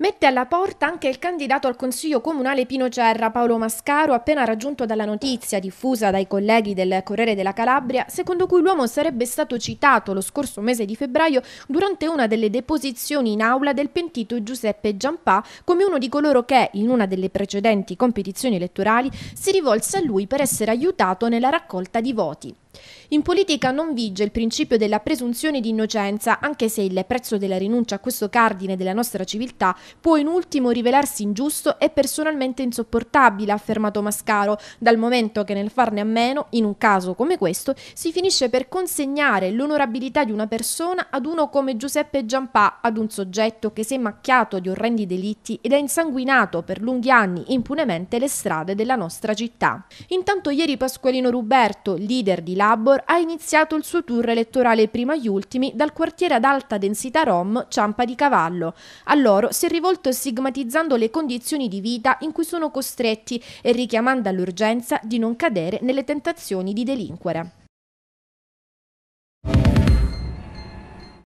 Mette alla porta anche il candidato al Consiglio Comunale Pino Cerra, Paolo Mascaro, appena raggiunto dalla notizia diffusa dai colleghi del Corriere della Calabria, secondo cui l'uomo sarebbe stato citato lo scorso mese di febbraio durante una delle deposizioni in aula del pentito Giuseppe Giampà come uno di coloro che, in una delle precedenti competizioni elettorali, si rivolse a lui per essere aiutato nella raccolta di voti. In politica non vige il principio della presunzione di innocenza, anche se il prezzo della rinuncia a questo cardine della nostra civiltà può in ultimo rivelarsi ingiusto e personalmente insopportabile, ha affermato Mascaro, dal momento che nel farne a meno, in un caso come questo, si finisce per consegnare l'onorabilità di una persona ad uno come Giuseppe Giampà, ad un soggetto che si è macchiato di orrendi delitti ed ha insanguinato per lunghi anni impunemente le strade della nostra città. Intanto ieri Pasqualino Ruberto, leader di Labor ha iniziato il suo tour elettorale prima gli ultimi dal quartiere ad alta densità rom Ciampa di Cavallo. A loro si è rivolto stigmatizzando le condizioni di vita in cui sono costretti e richiamando all'urgenza di non cadere nelle tentazioni di delinquere.